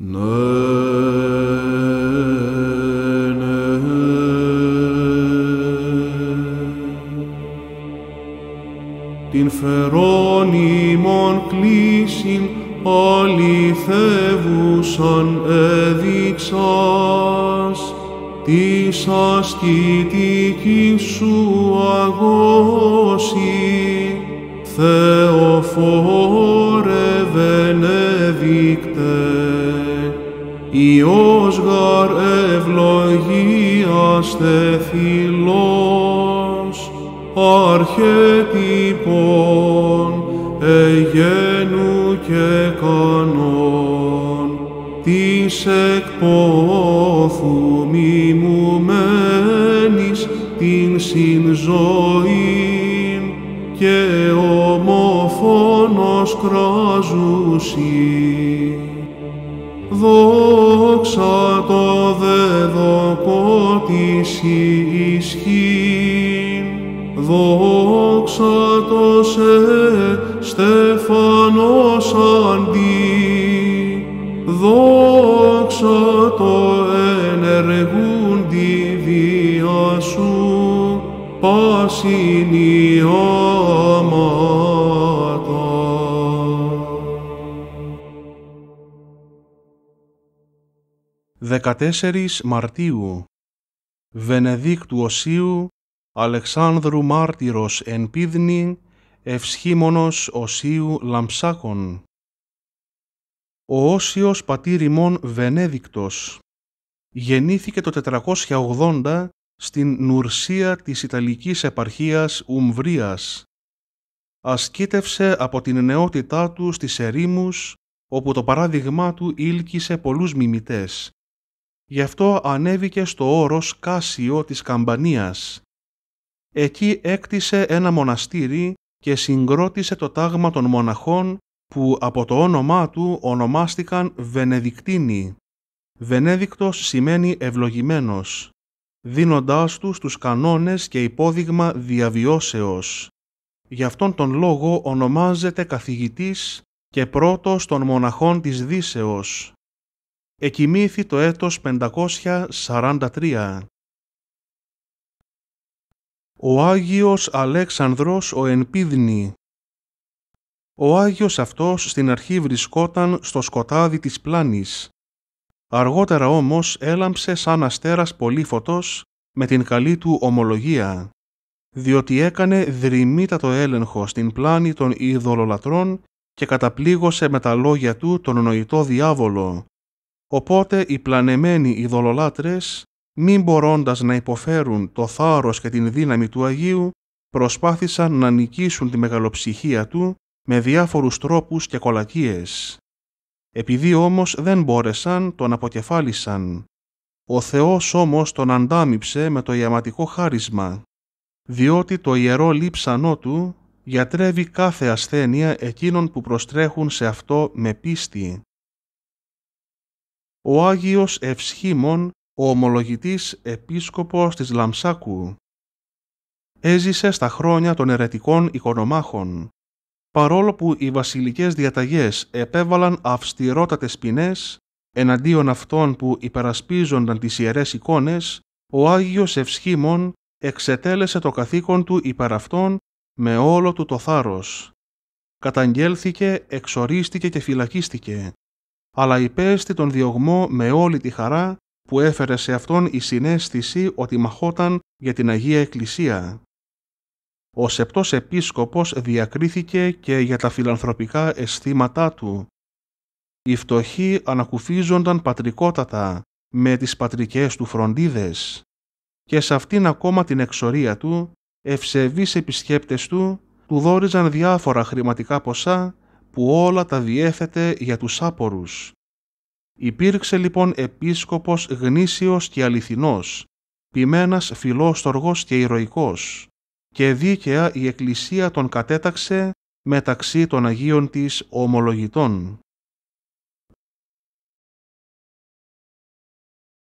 Ναι, ναι, ναι. Την φερόνιμον κλίσιν αληθεύουσαν έδειξας της ασκητικής σου αγώση Θεοφόρε βενεδικτα Υιός γαρ ευλογίας θηλός αρχέτυπον εγένου και κανόν, της εκπόθου μιμουμένης την συνζωήν και ομοφόνος κράζουσι. Δω δόξα το δεδοκό ισχύ, δόξα το σε στεφανός αντί, δόξα το ενεργούν τη βία σου, πάσιν 14 Μαρτίου Βενεδίκτου Οσίου Αλεξάνδρου Μάρτυρος εν Πίδνη Ευσχήμονος Οσίου Λαμψάκων Ο Όσιος πατήρ ημών Βενέδικτος γεννήθηκε το 480 στην Νουρσία της Ιταλικής επαρχίας Ουμβρίας. Ασκήτευσε από την νεότητά του στις ερήμους, όπου το παράδειγμά του ήλκησε πολλούς μιμητές Γι' αυτό ανέβηκε στο όρος Κάσιο της Καμπανίας. Εκεί έκτισε ένα μοναστήρι και συγκρότησε το τάγμα των μοναχών που από το όνομά του ονομάστηκαν Βενεδικτίνοι. Βενέδικτος σημαίνει ευλογημένος, δίνοντάς τους τους κανόνες και υπόδειγμα διαβιώσεως. Γι' αυτόν τον λόγο ονομάζεται καθηγητής και πρώτος των μοναχών της Δύσεως εκοιμήθη το έτος 543. Ο Άγιος Αλέξανδρος ο Ενπίδνη Ο Άγιος αυτός στην αρχή βρισκόταν στο σκοτάδι της πλάνης. Αργότερα όμως έλαμψε σαν αστέρας πολύ φωτός με την καλή του ομολογία, διότι έκανε δρυμύτατο έλεγχο στην πλάνη των ειδωλολατρών και καταπλήγωσε με τα λόγια του τον νοητό διάβολο, Οπότε οι πλανεμένοι ειδωλολάτρες, μην μπορώντας να υποφέρουν το θάρρος και την δύναμη του Αγίου, προσπάθησαν να νικήσουν τη μεγαλοψυχία του με διάφορους τρόπους και κολακίες. Επειδή όμως δεν μπόρεσαν, τον αποκεφάλισαν. Ο Θεός όμως τον αντάμιψε με το ιαματικό χάρισμα, διότι το ιερό λείψανό του γιατρεύει κάθε ασθένεια εκείνων που προστρέχουν σε αυτό με πίστη ο Άγιος Ευσχήμων, ο ομολογητής επίσκοπος της Λαμσάκου. Έζησε στα χρόνια των ερετικών οικονομάχων. Παρόλο που οι βασιλικές διαταγές επέβαλαν αυστηρότατες ποινές, εναντίον αυτών που υπερασπίζονταν τις ιερές εικόνες, ο Άγιος Ευσχήμων εξετέλεσε το καθήκον του υπερ αυτών με όλο του το θάρρος. Καταγγέλθηκε, εξορίστηκε και φυλακίστηκε αλλά υπέστη τον διωγμό με όλη τη χαρά που έφερε σε αυτόν η συνέστηση ότι μαχόταν για την Αγία Εκκλησία. Ο σεπτός επίσκοπος διακρίθηκε και για τα φιλανθρωπικά αισθήματά του. Οι φτωχοί ανακουφίζονταν πατρικότατα με τις πατρικές του φροντίδες και σε αυτήν ακόμα την εξορία του ευσεβείς επισκέπτες του του δόριζαν διάφορα χρηματικά ποσά που όλα τα διέθετε για τους άπορους. Υπήρξε λοιπόν επίσκοπος γνήσιος και αληθινός, ποιμένας φιλόστοργος και ηρωικός, και δίκαια η Εκκλησία τον κατέταξε μεταξύ των Αγίων της ομολογητών.